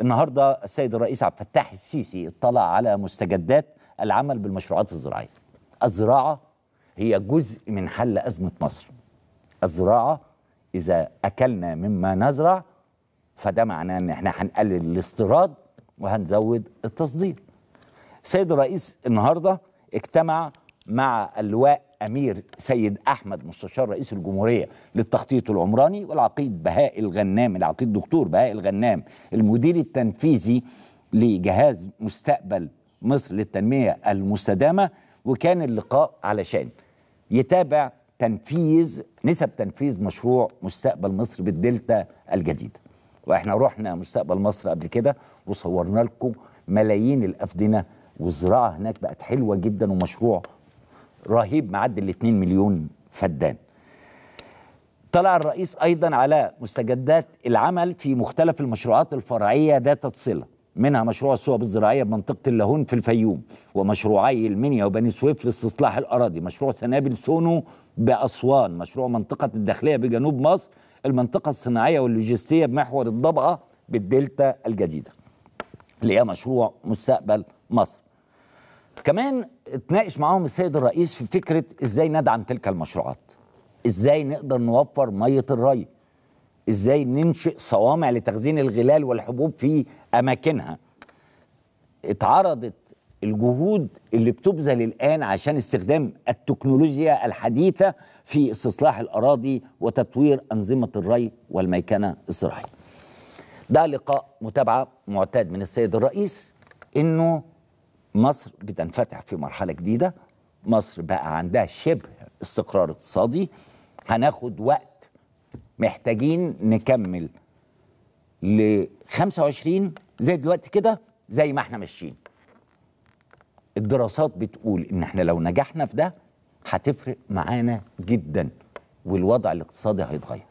النهارده السيد الرئيس عبد الفتاح السيسي اطلع على مستجدات العمل بالمشروعات الزراعيه. الزراعه هي جزء من حل ازمه مصر. الزراعه اذا اكلنا مما نزرع فده معناه ان احنا هنقلل الاستيراد وهنزود التصدير. السيد الرئيس النهارده اجتمع مع اللواء امير سيد احمد مستشار رئيس الجمهوريه للتخطيط العمراني والعقيد بهاء الغنام العقيد دكتور بهاء الغنام المدير التنفيذي لجهاز مستقبل مصر للتنميه المستدامه وكان اللقاء علشان يتابع تنفيذ نسب تنفيذ مشروع مستقبل مصر بالدلتا الجديده واحنا رحنا مستقبل مصر قبل كده وصورنا لكم ملايين الافدنه والزراعه هناك بقت حلوه جدا ومشروع رهيب معدي ال 2 مليون فدان طلع الرئيس ايضا على مستجدات العمل في مختلف المشروعات الفرعيه ذات الصله منها مشروع الصوب الزراعيه بمنطقه اللاهون في الفيوم ومشروعي المنيا وبني سويف لاستصلاح الاراضي مشروع سنابل سونو باسوان مشروع منطقه الداخليه بجنوب مصر المنطقه الصناعيه واللوجستيه بمحور الضبعه بالدلتا الجديده اللي هي مشروع مستقبل مصر كمان اتناقش معاهم السيد الرئيس في فكره ازاي ندعم تلك المشروعات ازاي نقدر نوفر ميه الري ازاي ننشئ صوامع لتخزين الغلال والحبوب في اماكنها اتعرضت الجهود اللي بتبذل الان عشان استخدام التكنولوجيا الحديثه في استصلاح الاراضي وتطوير انظمه الري والميكنه الزراعيه ده لقاء متابعه معتاد من السيد الرئيس انه مصر بتنفتح في مرحله جديده مصر بقى عندها شبه استقرار اقتصادي هناخد وقت محتاجين نكمل ل 25 زي دلوقتي كده زي ما احنا ماشيين الدراسات بتقول ان احنا لو نجحنا في ده هتفرق معانا جدا والوضع الاقتصادي هيتغير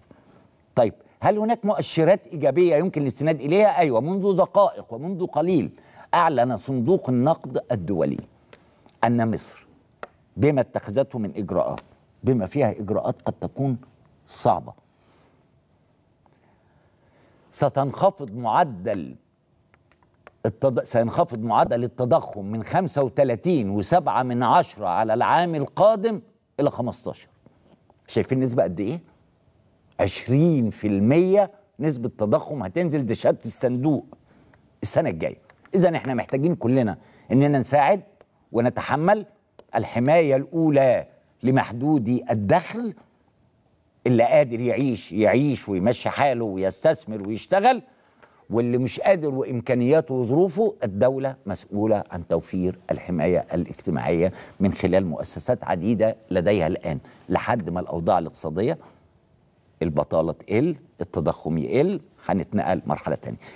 طيب هل هناك مؤشرات ايجابيه يمكن الاستناد اليها ايوه منذ دقائق ومنذ قليل أعلن صندوق النقد الدولي أن مصر بما اتخذته من إجراءات بما فيها إجراءات قد تكون صعبة ستنخفض معدل التض... سينخفض معدل التضخم من 35 و7 من عشرة على العام القادم إلى 15 شايفين نسبة قد إيه؟ 20% نسبة تضخم هتنزل دشات الصندوق السنة الجاية اذا احنا محتاجين كلنا اننا نساعد ونتحمل الحمايه الاولى لمحدودي الدخل اللي قادر يعيش يعيش ويمشي حاله ويستثمر ويشتغل واللي مش قادر وامكانياته وظروفه الدوله مسؤوله عن توفير الحمايه الاجتماعيه من خلال مؤسسات عديده لديها الان لحد ما الاوضاع الاقتصاديه البطاله تقل التضخم يقل هنتنقل مرحله ثانيه